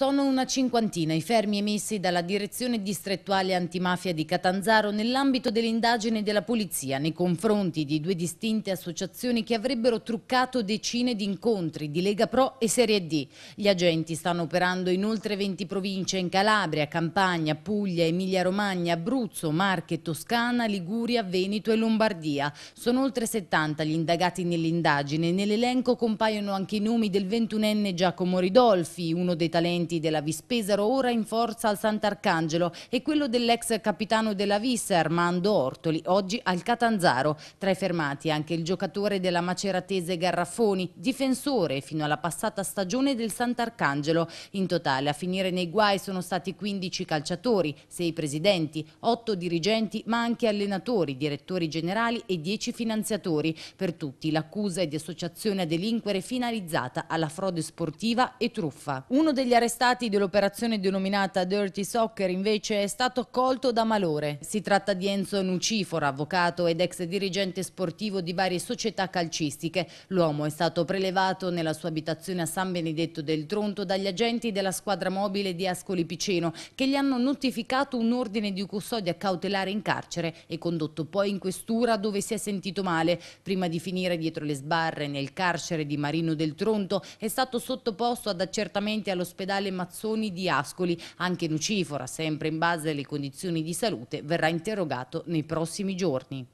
Sono una cinquantina i fermi emessi dalla direzione distrettuale antimafia di Catanzaro nell'ambito dell'indagine della polizia nei confronti di due distinte associazioni che avrebbero truccato decine di incontri di Lega Pro e Serie D. Gli agenti stanno operando in oltre 20 province in Calabria, Campania, Puglia, Emilia-Romagna, Abruzzo, Marche, Toscana, Liguria, Veneto e Lombardia. Sono oltre 70 gli indagati nell'indagine. Nell'elenco compaiono anche i nomi del ventunenne Giacomo Ridolfi, uno dei talenti dirigenti della Vispesaro ora in forza al Sant'Arcangelo e quello dell'ex capitano della Vis Armando Ortoli, oggi al Catanzaro. Tra i fermati anche il giocatore della Maceratese Garraffoni, difensore fino alla passata stagione del Sant'Arcangelo. In totale a finire nei guai sono stati 15 calciatori, 6 presidenti, 8 dirigenti ma anche allenatori, direttori generali e 10 finanziatori. Per tutti l'accusa è di associazione a delinquere finalizzata alla frode sportiva e truffa. Uno degli arrestati stati dell'operazione denominata Dirty Soccer invece è stato colto da malore. Si tratta di Enzo Nucifora, avvocato ed ex dirigente sportivo di varie società calcistiche. L'uomo è stato prelevato nella sua abitazione a San Benedetto del Tronto dagli agenti della squadra mobile di Ascoli Piceno che gli hanno notificato un ordine di custodia cautelare in carcere e condotto poi in questura dove si è sentito male. Prima di finire dietro le sbarre nel carcere di Marino del Tronto è stato sottoposto ad accertamenti all'ospedale l'ospedale Mazzoni di Ascoli. Anche Lucifora, sempre in base alle condizioni di salute, verrà interrogato nei prossimi giorni.